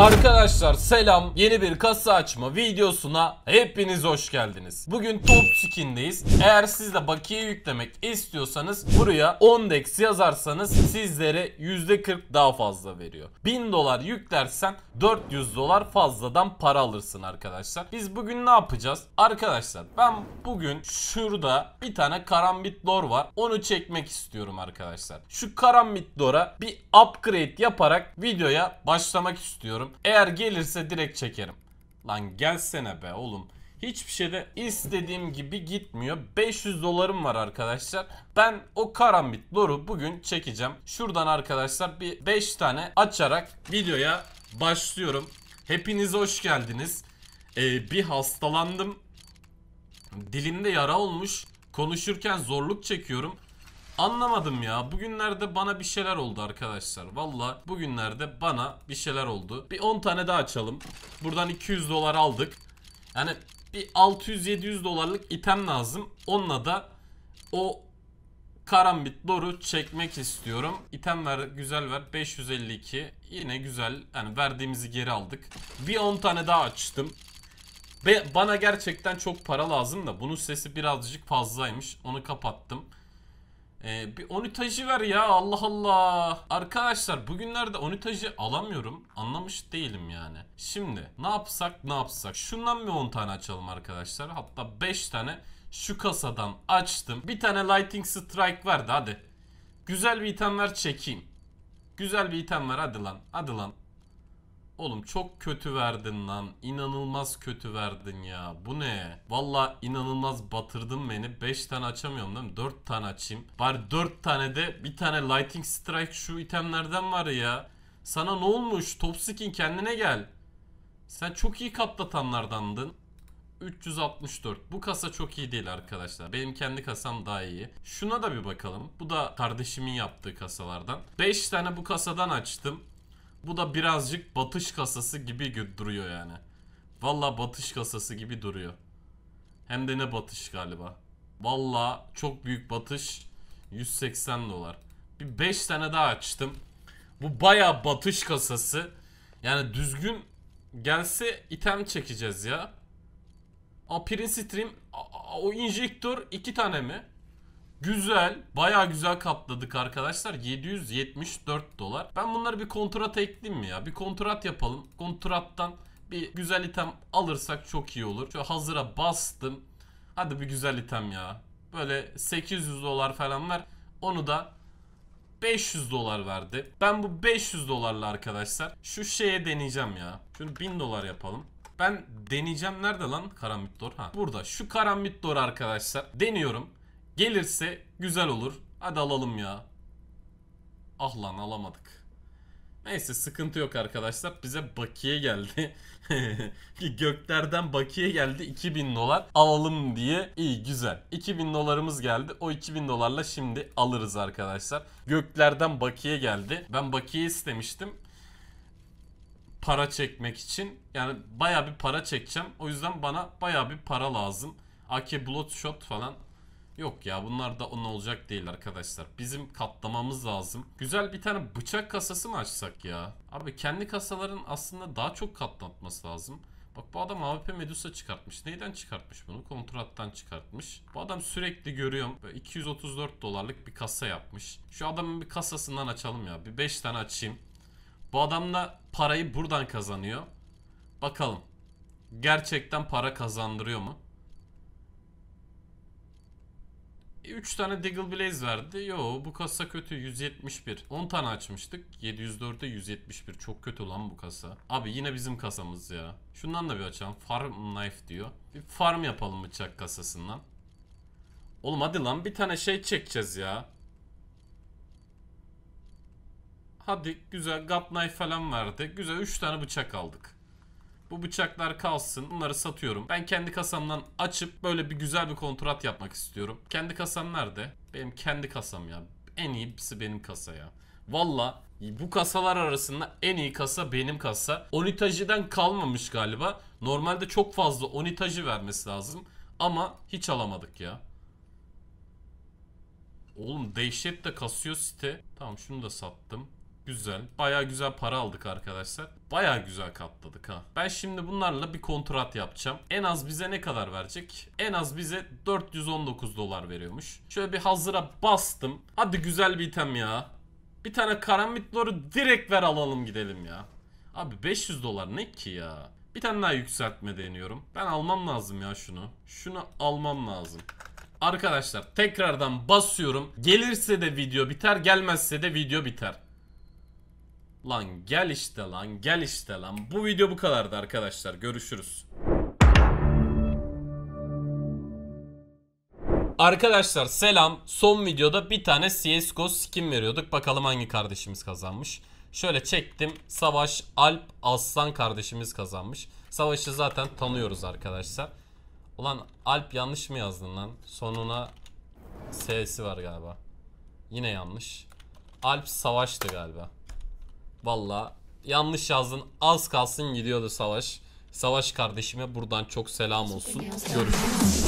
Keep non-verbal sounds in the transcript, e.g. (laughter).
Arkadaşlar selam yeni bir kasa açma videosuna hepiniz hoş geldiniz. Bugün top skin'deyiz. Eğer siz de bakiye yüklemek istiyorsanız buraya 10 dex yazarsanız sizlere %40 daha fazla veriyor. 1000 dolar yüklersen 400 dolar fazladan para alırsın arkadaşlar. Biz bugün ne yapacağız? Arkadaşlar ben bugün şurada bir tane karambit lor var. Onu çekmek istiyorum arkadaşlar. Şu karambit lora bir upgrade yaparak videoya başlamak istiyorum. Eğer gelirse direkt çekerim. Lan gelsene be oğlum. Hiçbir şeyde istediğim gibi gitmiyor. 500 dolarım var arkadaşlar. Ben o karambit loru bugün çekeceğim. Şuradan arkadaşlar bir 5 tane açarak videoya başlıyorum. Hepinize hoş geldiniz. Ee, bir hastalandım. Dilimde yara olmuş. Konuşurken zorluk çekiyorum. Anlamadım ya. Bugünlerde bana bir şeyler oldu arkadaşlar. Valla bugünlerde bana bir şeyler oldu. Bir 10 tane daha açalım. Buradan 200 dolar aldık. Yani bir 600-700 dolarlık item lazım. Onunla da o karambit loru çekmek istiyorum. İtem ver güzel ver 552 yine güzel yani verdiğimizi geri aldık. Bir 10 tane daha açtım. Ve bana gerçekten çok para lazım da bunun sesi birazcık fazlaymış onu kapattım. Ee, bir onitajı ver ya Allah Allah. Arkadaşlar bugünlerde onitajı alamıyorum. Anlamış değilim yani. Şimdi ne yapsak ne yapsak. Şundan bir 10 tane açalım arkadaşlar. Hatta 5 tane şu kasadan açtım. Bir tane Lightning Strike verdi hadi. Güzel bir item ver çekeyim. Güzel bir item ver hadi lan. Hadi lan. Oğlum çok kötü verdin lan. İnanılmaz kötü verdin ya. Bu ne? Valla inanılmaz batırdın beni. 5 tane açamıyorum değil mi? 4 tane açayım. Bari 4 tane de bir tane Lighting Strike şu itemlerden var ya. Sana ne olmuş? Top Topskin kendine gel. Sen çok iyi katlatanlardandın. 364. Bu kasa çok iyi değil arkadaşlar. Benim kendi kasam daha iyi. Şuna da bir bakalım. Bu da kardeşimin yaptığı kasalardan. 5 tane bu kasadan açtım. Bu da birazcık batış kasası gibi duruyor yani. Valla batış kasası gibi duruyor. Hem de ne batış galiba. Valla çok büyük batış. 180 dolar. Bir 5 tane daha açtım. Bu baya batış kasası. Yani düzgün gelse item çekeceğiz ya. A Prince Stream a, o injektör 2 tane mi? Güzel. Baya güzel kapladık arkadaşlar. 774 dolar. Ben bunları bir kontrata ekledim mi ya? Bir kontrat yapalım. Kontrattan bir güzel item alırsak çok iyi olur. Şu hazıra bastım. Hadi bir güzel item ya. Böyle 800 dolar falan ver. Onu da 500 dolar verdi. Ben bu 500 dolarla arkadaşlar şu şeye deneyeceğim ya. Şunu 1000 dolar yapalım. Ben deneyeceğim nerede lan karambit dor? Ha burada şu karambit dor arkadaşlar. Deniyorum. Gelirse güzel olur. Hadi alalım ya. Ah lan alamadık. Neyse sıkıntı yok arkadaşlar. Bize bakiye geldi. (laughs) Göklerden bakiye geldi 2000 dolar alalım diye. iyi güzel. 2000 dolarımız geldi. O 2000 dolarla şimdi alırız arkadaşlar. Göklerden bakiye geldi. Ben bakiye istemiştim. Para çekmek için. Yani baya bir para çekeceğim. O yüzden bana baya bir para lazım. AK Bloodshot falan Yok ya bunlar da on olacak değil arkadaşlar. Bizim katlamamız lazım. Güzel bir tane bıçak kasası mı açsak ya? Abi kendi kasaların aslında daha çok katlatması lazım. Bak bu adam AWP Medusa çıkartmış. Neyden çıkartmış bunu? Kontrattan çıkartmış. Bu adam sürekli görüyorum. 234 dolarlık bir kasa yapmış. Şu adamın bir kasasından açalım ya. Bir 5 tane açayım. Bu adam da parayı buradan kazanıyor. Bakalım. Gerçekten para kazandırıyor mu? 3 tane Diggle Blaze verdi. Yo bu kasa kötü 171. 10 tane açmıştık. 704'e 171. Çok kötü lan bu kasa. Abi yine bizim kasamız ya. Şundan da bir açalım. Farm knife diyor. Bir farm yapalım bıçak kasasından. Oğlum hadi lan bir tane şey çekeceğiz ya. Hadi güzel gut knife falan verdi. Güzel 3 tane bıçak aldık. Bu bıçaklar kalsın. Bunları satıyorum. Ben kendi kasamdan açıp böyle bir güzel bir kontrat yapmak istiyorum. Kendi kasam nerede? Benim kendi kasam ya. En iyisi benim kasa ya. Valla bu kasalar arasında en iyi kasa benim kasa. Onitajiden kalmamış galiba. Normalde çok fazla onitajı vermesi lazım. Ama hiç alamadık ya. Oğlum dehşet de kasıyor site. Tamam şunu da sattım. Güzel. Baya güzel para aldık arkadaşlar. Baya güzel katladık ha. Ben şimdi bunlarla bir kontrat yapacağım. En az bize ne kadar verecek? En az bize 419 dolar veriyormuş. Şöyle bir hazıra bastım. Hadi güzel bir item ya. Bir tane karambitlori direkt ver alalım gidelim ya. Abi 500 dolar ne ki ya? Bir tane daha yükseltme deniyorum. Ben almam lazım ya şunu. Şunu almam lazım. Arkadaşlar tekrardan basıyorum. Gelirse de video biter gelmezse de video biter. Lan gel işte lan gel işte lan. Bu video bu kadardı arkadaşlar. Görüşürüz. Arkadaşlar selam. Son videoda bir tane CSGO skin veriyorduk. Bakalım hangi kardeşimiz kazanmış. Şöyle çektim. Savaş Alp Aslan kardeşimiz kazanmış. Savaş'ı zaten tanıyoruz arkadaşlar. Ulan Alp yanlış mı yazdın lan? Sonuna S'si var galiba. Yine yanlış. Alp Savaş'tı galiba. Valla yanlış yazdın az kalsın gidiyordu Savaş. Savaş kardeşime buradan çok selam olsun. Görüşürüz.